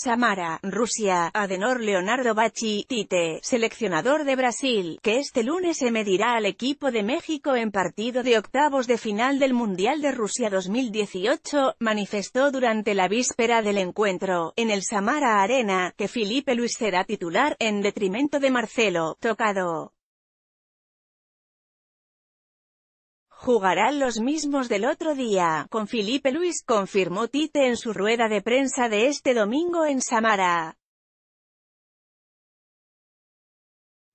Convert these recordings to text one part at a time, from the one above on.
Samara, Rusia, Adenor Leonardo Bachi, Tite, seleccionador de Brasil, que este lunes se medirá al equipo de México en partido de octavos de final del Mundial de Rusia 2018, manifestó durante la víspera del encuentro, en el Samara Arena, que Felipe Luis será titular, en detrimento de Marcelo, tocado. Jugarán los mismos del otro día, con Felipe Luis, confirmó Tite en su rueda de prensa de este domingo en Samara.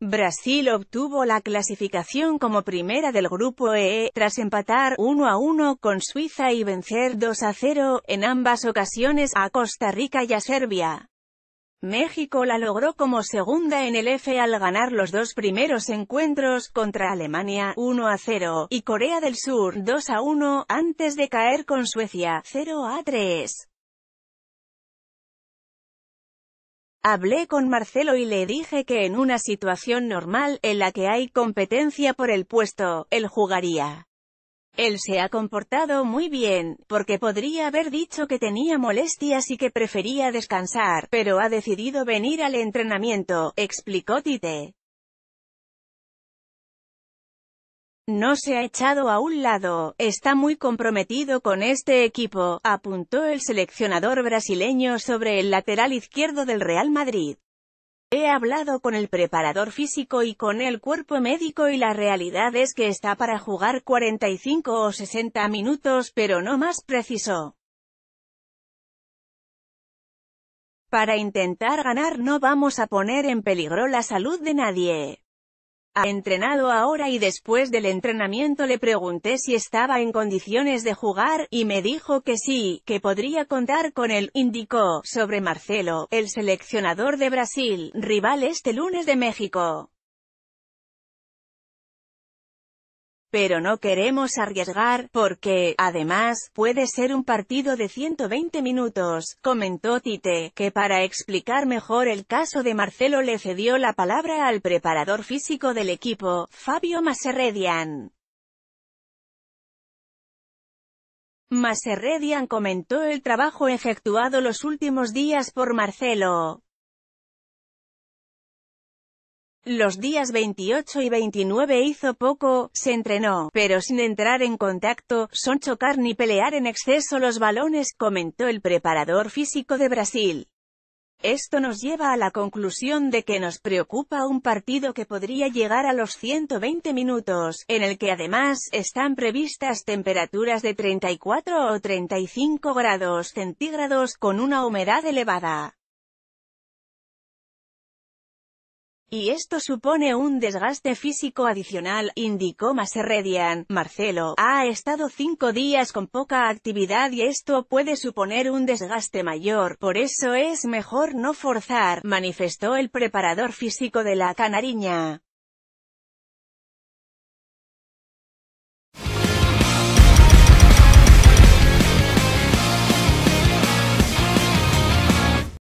Brasil obtuvo la clasificación como primera del Grupo E, tras empatar 1 a 1 con Suiza y vencer 2 a 0, en ambas ocasiones, a Costa Rica y a Serbia. México la logró como segunda en el F al ganar los dos primeros encuentros, contra Alemania, 1 a 0, y Corea del Sur, 2 a 1, antes de caer con Suecia, 0 a 3. Hablé con Marcelo y le dije que en una situación normal, en la que hay competencia por el puesto, él jugaría. Él se ha comportado muy bien, porque podría haber dicho que tenía molestias y que prefería descansar, pero ha decidido venir al entrenamiento, explicó Tite. No se ha echado a un lado, está muy comprometido con este equipo, apuntó el seleccionador brasileño sobre el lateral izquierdo del Real Madrid. He hablado con el preparador físico y con el cuerpo médico y la realidad es que está para jugar 45 o 60 minutos pero no más preciso. Para intentar ganar no vamos a poner en peligro la salud de nadie ha entrenado ahora y después del entrenamiento le pregunté si estaba en condiciones de jugar, y me dijo que sí, que podría contar con él, indicó, sobre Marcelo, el seleccionador de Brasil, rival este lunes de México. pero no queremos arriesgar, porque, además, puede ser un partido de 120 minutos, comentó Tite, que para explicar mejor el caso de Marcelo le cedió la palabra al preparador físico del equipo, Fabio Maserredian. Maserredian comentó el trabajo efectuado los últimos días por Marcelo, los días 28 y 29 hizo poco, se entrenó, pero sin entrar en contacto, son chocar ni pelear en exceso los balones, comentó el preparador físico de Brasil. Esto nos lleva a la conclusión de que nos preocupa un partido que podría llegar a los 120 minutos, en el que además, están previstas temperaturas de 34 o 35 grados centígrados con una humedad elevada. y esto supone un desgaste físico adicional, indicó Maserredian. Marcelo, ha estado cinco días con poca actividad y esto puede suponer un desgaste mayor, por eso es mejor no forzar, manifestó el preparador físico de la Canariña.